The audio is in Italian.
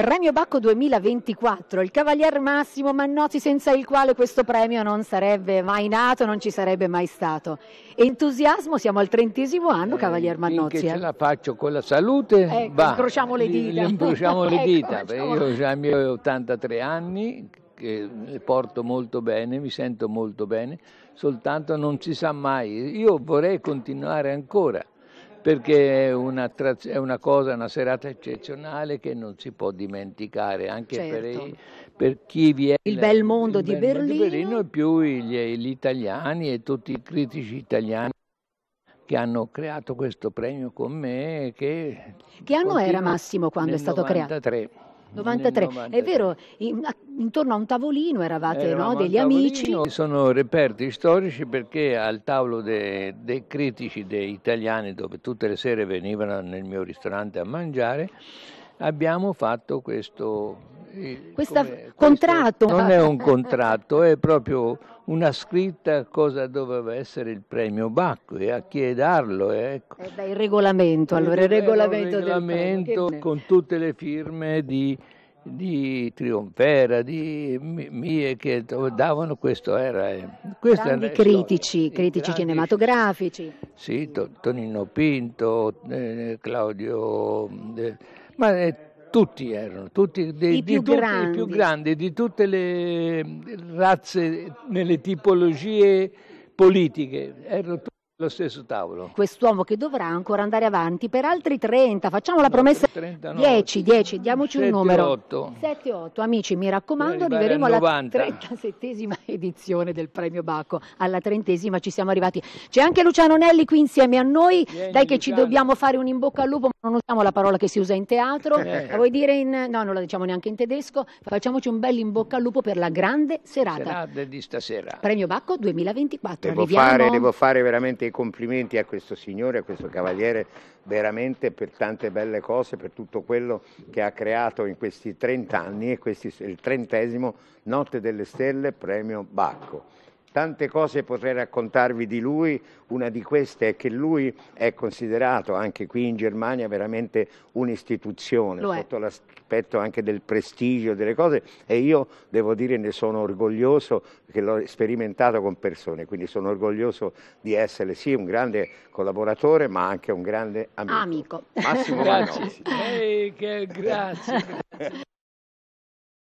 Premio Bacco 2024, il cavalier Massimo Mannozzi senza il quale questo premio non sarebbe mai nato, non ci sarebbe mai stato. Entusiasmo, siamo al trentesimo anno, eh, cavalier Mannozzi. Che eh. ce la faccio con la salute, ecco, va. incrociamo le dita. Incrociamo le ecco, dita, ecco, io ho già i miei 83 anni, che porto molto bene, mi sento molto bene, soltanto non si sa mai. Io vorrei continuare ancora perché è una, è una, cosa, una serata eccezionale che non si può dimenticare anche certo. per, per, chi viene. Il bel mondo il di bel Berlino. Mondo di Berlino e più gli, gli italiani e tutti i critici italiani che hanno creato questo premio con me. Che, che anno era Massimo quando è stato 93. creato? 93. È vero, in, intorno a un tavolino eravate no? degli amici. Sono reperti storici perché al tavolo dei, dei critici dei italiani, dove tutte le sere venivano nel mio ristorante a mangiare, abbiamo fatto questo eh, questo contratto. Non è un contratto, è proprio una scritta cosa doveva essere il premio Bacco e a chi darlo. Eh, ecco. Eh beh, il regolamento, allora il regolamento, eh, il regolamento del con tutte le firme di, di Trionfera, di mie che davano questo era... Eh. Questa grandi critici, storia. critici grandi, cinematografici. Sì, Tonino Pinto, eh, Claudio... Eh, ma tutti erano, tutti dei, I, più tutti, i più grandi di tutte le razze nelle tipologie politiche. Erano lo stesso tavolo. Quest'uomo che dovrà ancora andare avanti per altri 30, facciamo la no, promessa 30, 10, 10, diamoci 7, un numero. 8. 7, 8, amici, mi raccomando, arriveremo alla 37esima edizione del premio Bacco, alla trentesima ci siamo arrivati. C'è anche Luciano Nelli qui insieme a noi, Vieni, dai che Luciano. ci dobbiamo fare un in bocca al lupo, non usiamo la parola che si usa in teatro, eh. la vuoi dire in... no, non la diciamo neanche in tedesco, facciamoci un bel in bocca al lupo per la grande serata. Serata di stasera. Premio Bacco 2024. Devo, Arriviamo... fare, devo fare veramente complimenti a questo signore, a questo cavaliere, veramente per tante belle cose, per tutto quello che ha creato in questi 30 anni e questo è il trentesimo Notte delle Stelle premio Bacco. Tante cose potrei raccontarvi di lui, una di queste è che lui è considerato anche qui in Germania veramente un'istituzione sotto l'aspetto anche del prestigio delle cose e io devo dire ne sono orgoglioso perché l'ho sperimentato con persone, quindi sono orgoglioso di essere sì un grande collaboratore ma anche un grande amico. Amico. Massimo Manozzi. Ehi, che grazie.